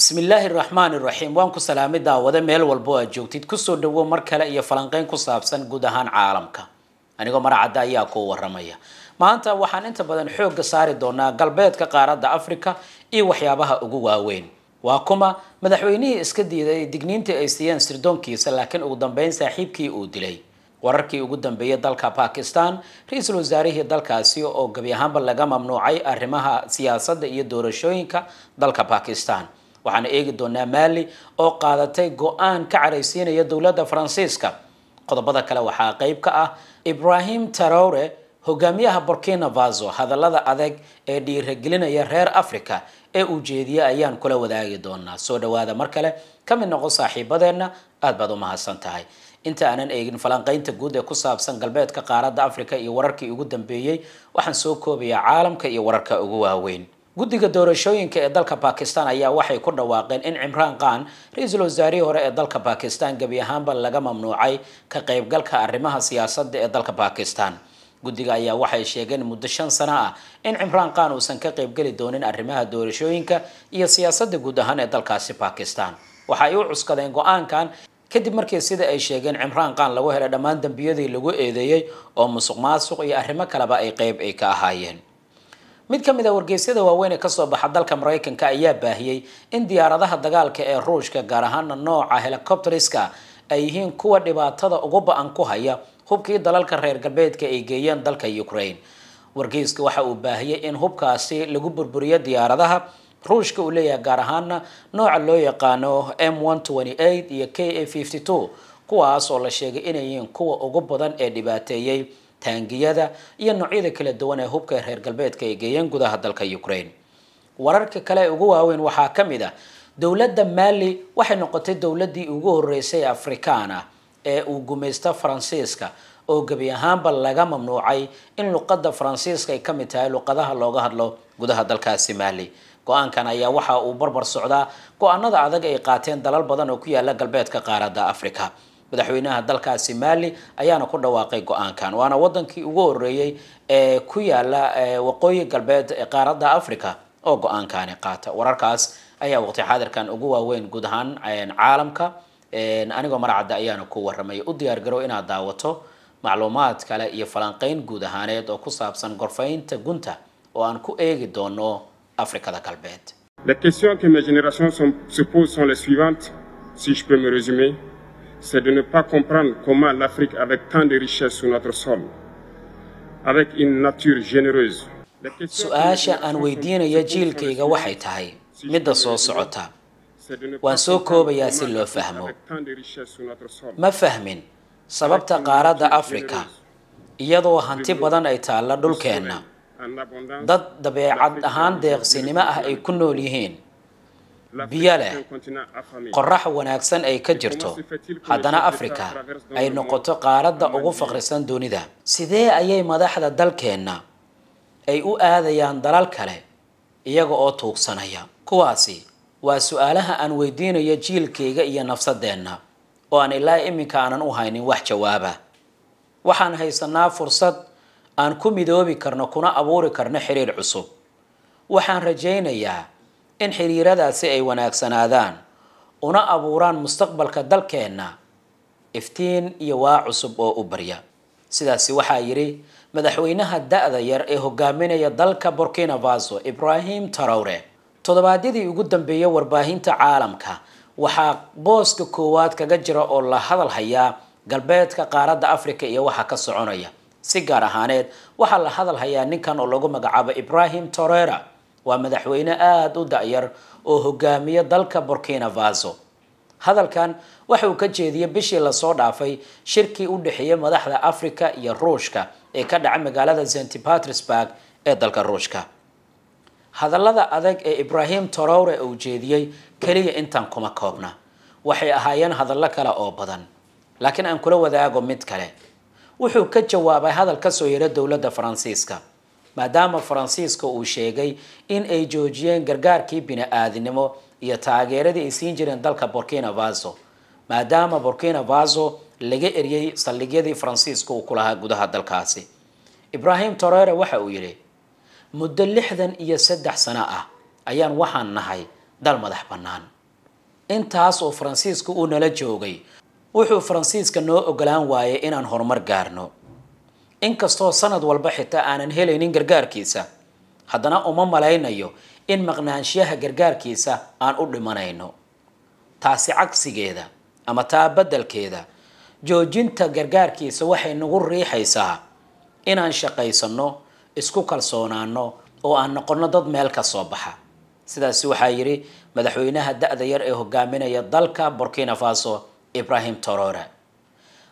بسم الله الرحمن الرحيم وانكو سلامي داوادا ميل والبوة جوتيد كسو دوو مركلا ايا فلانقين كسابسان قدهان عالمكا انيقو مرا عدا اياكو ورمايا ما انتا وحان انتا بدن حوق ساري دونا قلبيت كقارات دا افريكا اي وحيابها اقو واوين واكما مدحويني اسكدي دي ديقنين تي ايستيان سردون كيسا لكن او دنبين ساحيب كي او دلي وركي او دنبية دالكا باكستان ريس الوزاريه دالكا سيو او قبيهان باللغا ممنوعي ارمها سياسة دي دورشوينكا دالكا باكستان waxaan eegi doonaa maali oo qaadatay go-aan ka caraysiinaya dowladda faransiiska qodobada kale waxaa qayb ka ah ibrahim tarawre hogaamiyaha burkina faso hadallada adag ee dhiiragelinaya reer africa ee uu jeediye ayaan kula wadaagi doonaa soo dhawaada mar kale ka mid noqo saaxiibadeenna aad baad u mahadsan tahay inta aanan eegin falanqaynta guud ee ku saabsan galbeedka qaaradda africa iyo wararkii ugu dambeeyey waxaan soo koobayaa caalamka iyo wararka ugu waaweyn guddiga doorashooyinka ee dalka baakistan ayaa waxay ku dhawaaqeen in cimraan khan ra-iisul wasaarihii hore ee dalka baakistan gebi ahaanba laga mamnuucay ka qaybgalka arrimaha siyaasadda ee dalka baakistan guddiga ayaa waxay sheegeen muddo shan sano ah in cimraan khan uusan ka qaybgeli doonin arrimaha doorashooyinka iyo siyaasadda guud ahaan ee dalkaasi baakistan waxa ay u cuskadeen go-aankan kadib markii sida ay sheegeen cimraan khan lagu helay dhammaan dembiyadii lagu eedeeyey oo musuq maasuq iyo arrimo kaleba ay qeyb ay ka ahaayeen mid ka mid a ah wargeysyada waaweyn ee kasoo baxa dalka maraykanka ayaa baahiyey in diyaaradaha dagaalka ee ruushka gaar ahaana nooca helicopteriska ay yihiin kuwa dhibaatada ugu ba-an ku haya hubkii dalalka reer galbeedka ay geeyeen dalka ukraine wargeyska waxa uu baahiyey in hubkaasi lagu burburiyo diyaaradaha ruushka uu leeyahay gaar ahaana nooca loo yaqaano m iyo k a kuwaas oo la sheegay inay yihiin kuwa ugu badan ee dhibaateeyey taangiyada iyo noocyada kala duwan ee hubka reer galbeedka ay geeyeen gudaha dalka ukraine wararka kale ugu waaweyn waxaa ka mid ah dowladda mali waxay noqotay dowladdii ugu horeysay afrikaan ah ee uu gumaysto faransiiska oo gebi ahaanba laga mamnuucay in luqadda faransiiska ay ka mid tahay luqadaha looga hadlo gudaha dalkaasi mali go-aankan ayaa waxa uu barbar socdaa go-aanada adag ay qaateen dalal badan oo ku yaala galbeedka qaaradda africa madaxweynaha dalkaasi mali ayaana ku dhawaaqay go-aankan waana waddankii ugu horeeyey ee ku yaala waqooyi galbeed ee qaaradda africa oo go-aankani qaata wararkaas ayaa waqti xaadirkan ugu waaweyn guud ahaan caalamka anigoo maracadda ayaana ku waramay u diyaargarow inaad daawato macluumaad kale iyo falanqayn guud ahaaneed oo ku saabsan gorfaynta gunta oo aan ku eegi doono afrikada galbeed Les questions que mes générations se posent sont les suivantes, si je peux me résumer c'est de ne pas comprendre comment l'Afrique, avec tant de richesses sur notre sol, avec une nature généreuse. su-aasha aan weydiinaya jiilkayga waxay tahay midda soo socota waan soo koobayaa si loo fahmo ma fahmin sababta qaaradda afrika iyadoo hanti badan ay taalla dhulkeenna dad dabeecad ahaan deeqsinimo ah ay ku nool yihiin biyo leh qorax wanaagsan ay ka jirto haddana afrika ay noqoto qaaradda ugu faqrisan dunida sidee ayay madaxda dalkeenna ay u aadayaan dalal kale iyaga oo tuugsanaya kuwaasi waa su-aalaha aan weydiinayo jiilkayga iyo nafsadeenna oo aan ilaa iminka aanan u haynin wax jawaaba waxaan haysanaa fursad aan ku midoobi karno kuna abuuri karno xiriir cusub waxaan rajaynayaa in xiriiradaasi ay wanaagsanaadaan una abuuraan mustaqbalka dalkeenna iftiin iyo waa cusub oo u barya sidaasi waxaa yidhi madaxweynaha da-da yar ee hogaaminaya dalka burkina faso ibraahim tarowre toddobaadyadii ugu dambeeyay warbaahinta caalamka waxaa booska koowaad kaga jira oo la hadal hayaa galbeedka qaaradda africa iyo waxa ka soconaya si gaar ahaaneed waxaa la hadal hayaa ninkan oo lagu magacaabo ibraahim torera waa madaxweyne aada u da-yar oo hogaamiya dalka burkina faso hadalkan waxa uu ka jeediyey bishii lasoo dhaafay shirkii u dhexeeyay madaxda africa iyo ruushka ee ka dhaca magaalada santi batersburg ee dalka ruushka hadallada adag ee ibrahim torore uu jeediyey keliya intaan kuma koobna waxay ahaayeen hadallo kale oo badan laakiin aan kula wadaago mid kale wuxuu ka jawaabay hadal kasoo yara dowladda faransiiska maadaama faransiiska uu sheegay in ay joojiyeen gargaarkii bini-aadinimo iyo taageeradii ay siin jireen dalka burkina faso maadaama burkina faso laga eryay saldhigyadii faransiiska uu kulahaa gudaha dalkaasi ibraahim torere waxa uu yidhi muddo lixdan iyo saddex sano ah ayaan waxaan nahay dal madax bannaan intaas oo faransiiska uu nala joogay wuxuu faransiiska noo ogolaan waayay inaan horumar gaarno inkastoo sanad walba xitaa aanan helaynin gargaarkiisa haddana uma malaynayo in maqnaanshiyaha gargaarkiisa aan u dhimanayno taasi cagsigeeda ama taa beddelkeeda joojinta gargaarkiisa waxay nagu riixaysaa inaan shaqaysanno isku kalsoonaanno oo aan noqonno dad meel ka soo baxa sidaasi waxaa yidhi madaxweynaha da-da yar ee hogaaminaya dalka burkina faso ibrahim torore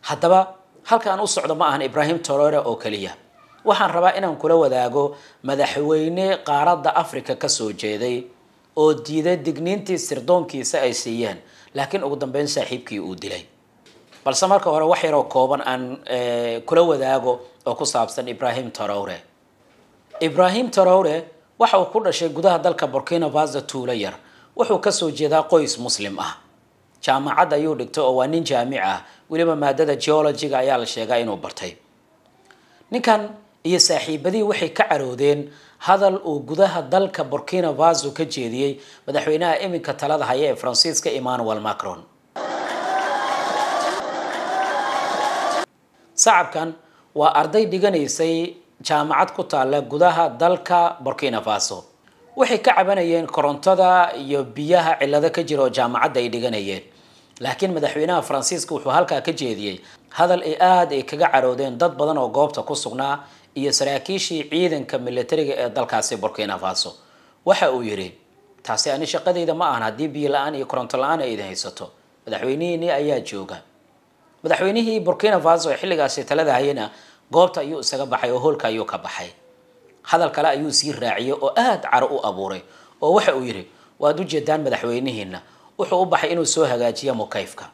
haddaba halkaan u socdo ma ahan ibraahim torore oo keliya waxaan rabaa inaan kula wadaago madaxweyne qaaradda africa kasoo jeeday oo diiday digniintii sirdoonkiisa ay siiyeen laakiin ugu dambeyn saaxiibkii uu dilay balse marka hore wax yaroo kooban aan eh, kula wadaago oo ku saabsan ibraahim torore ibraahim torore waxa uu ku dhashay gudaha dalka burkina faso tuulo yar wuxuu kasoo jeedaa qoys muslim ah jaamacad ayuu dhigtay oo waa nin jaamic ah weliba maadada geologiga ayaa la sheegaa inuu bartay ninkan iyo saaxiibadii waxay ka caroodeen hadal uu gudaha dalka burkina faso ka jeediyey madaxweynaha iminka talada haya ee faransiiska emmanuel macron sacabkan waa arday dhiganaysay jaamacad ku taalla gudaha dalka burkina faso waxay ka cabanayeen korontada iyo biyaha cillado ka jira oo jaamacadda ay dhiganayeen لكن مدحونا فرانسيسكو وحوالكا كجيدي هذا الإئاد إيه كقعرودين داد بدن أو قوبتا كسوغنا إيه سراكيشي عيدن كمليتريق إيه دالكاسي بوركينا فاسو وحا او يري تاسي أني شاقدي إيه دا ما آنا دي بيلان إيه كورانتلان إيه دهي ستو مدحويني إيه أيا جوغا مدحويني هي بوركينا فاسو يحلقا سي تلادا هينا قوبتا يو ساقا بحي وحولكا يو كبحي هذا الكلاء يو سير راعيه او آد عرقو أبوري او وحا او يري وادو جدان مدحوينيهينا wuxuu u baxay inuu soo hagaajiyo mukayfka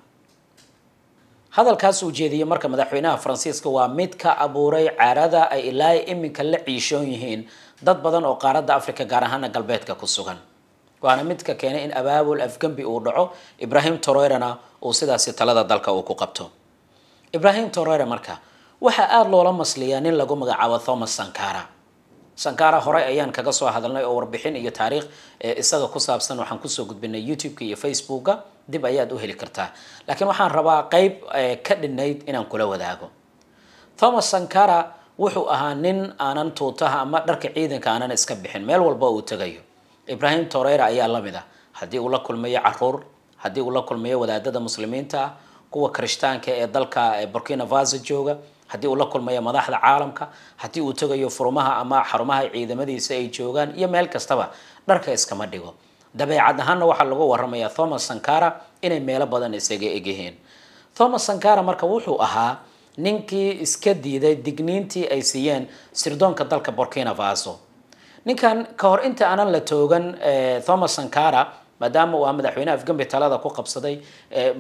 hadalkaas uu jeediyey marka madaxweynaha faransiiska waa mid ka abuuray carada ay ilaa iminka la ciishoon yihiin dad badan oo qaaradda africa gaar ahaana galbeedka ku sugan waana midka keenay in abaabul afgembi uu dhaco ibrahim tororena uu sidaasi talada dalka uu ku qabto ibrahim torore marka waxaa aada loola masliyaa nin lagu magacaabo thomas sankara sankaara horey ayaan kaga soo hadalnay oo warbixin iyo taariikh isaga ku saabsan waxaan kusoo gudbinay youtube-ka iyo facebooka dib ayaad u heli kartaa laakiin waxaan rabaa qeyb ka dhinayd inaan kula wadaago thomas sankara wuxuu ahaa nin aanan tuutaha ama dharka ciidanka aanan iska bixin meel walba uu tagayo ibrahim torera ayaa lamid a ah. haddii uu la kulmayo caruur haddii uu la kulmayo wadaadada muslimiinta kuwa kirishtaanka ee dalka burkina faso jooga haddii uu la kulmayo madaxda caalamka haddii uu tegayo furmaha ama xarumaha ciidamadiisa ay joogaan iyo meel kastaba dharka iskama dhigo dabeecad ahaanna waxaa lagu waramayaa thomas sankara inay meelo badan isaga egyihiin thomas sankara marka wuxuu ahaa ninkii iska diiday digniintii ay siiyeen sirdoonka dalka burkina faso ninkan ka hor inta aanan la toogan eh, thomas sankara maadaama waa madaxweyne afgambi talada ku qabsaday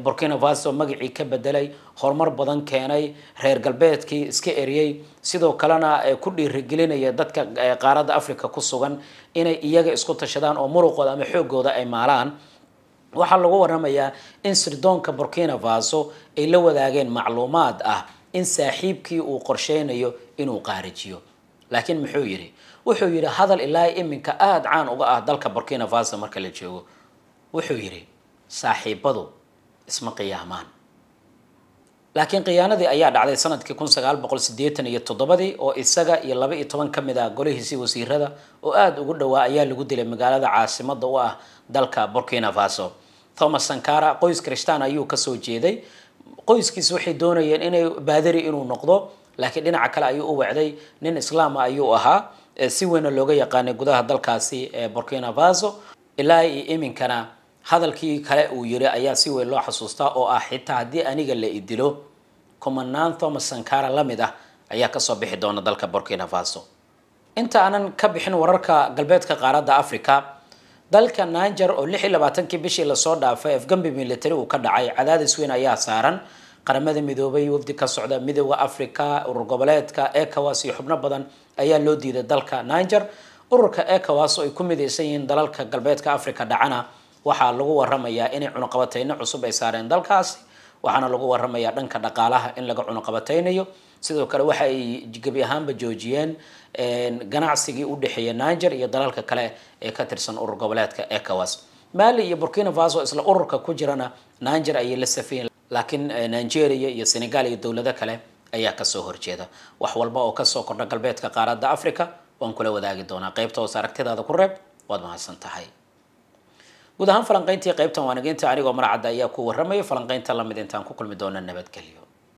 burkina faso magacii ka bedelay horumar badan keenay reer galbeedkii iska eriyey sidoo kalena ku dhiirigelinaya dadka qaaradda africa ku sugan inay iyaga isku tashadaan oo muruqooda ama xoogooda ay maalaan waxaa lagu waramayaa in sirdoonka burkina faso ay la wadaageen macluumaad ah in saaxiibkii uu qorsheynayo inuu qaarijiyo laakiin muxuu yidhi wuxuu yidhi hadal ilaa iminka aada caan uga ah dalka burkina faso marka la joogo wuxuu yidhi saaxiibbadu isma qiyaamaan laakiin khiyaanadii ayaa dhacday sanadkii kun sagaal boqol siddeetan iyo toddobadii oo isaga iyo laba iyo toban ka mid ah golihiisii wasiirada oo aada ugu dhowaa ayaa lagu dilay magaalada caasimadda u ah dalka burkina faso thomas sankara qoys krishtaan ayuu kasoo jeeday qoyskiis waxay doonayeen inay baadari inuu noqdo laakiin dhinaca kale ayuu u wacday nin islaama ayuu ahaa si weyna looga yaqaanay gudaha dalkaasi burkina faso ilaa iyo iminkana hadalkii kale uu yiri ayaa si weyn loo xasuustaa oo ah xitaa haddii aniga la idilo kumanaan thomas sankara la mid ah ayaa kasoo bixi doona dalka burkina faso inta aanan ka bixin wararka galbeedka qaaradda africa dalka niger oo lix iyo labaatankii bishii lasoo dhaafay afgambi military uu ka dhacay cadaadis weyn ayaa saaran qaramada midoobay wafdi ka socda midooda africa urur goboleedka ecowas iyo xubno badan ayaa loo diiday dalka niger ururka ecowas oo ay ku midaysan yihiin dalalka galbeedka africa dhacana waxaa lagu waramayaa inay cunuqabateyno cusub ay saareen dalkaasi waxaana lagu waramayaa dhanka dhaqaalaha in laga cunuqabateynayo sidoo kale waxa ay gebi ahaanba joojiyeen ganacsigii u dhexeeya niger iyo dalalka kale ee ka tirsan urur goboleedka ecowas mali iyo burkina faso isla ururka ku jirana niger ayay la safayeen laakiin eh, nigeria iyo senegal iyo dowlado kale ayaa kasoo horjeeda wax walba oo kasoo kordha galbeedka qaaradda africa waan kula wadaagi doonaa qaybta hoos aragtidaada ku reeb waad mahadsan tahay guud ahaan falanqayntii qaybtan waanigeynta anigoo maracadda ayaa ku warramaya falanqaynta lamid intaan ku kulmi doona nabadgelyo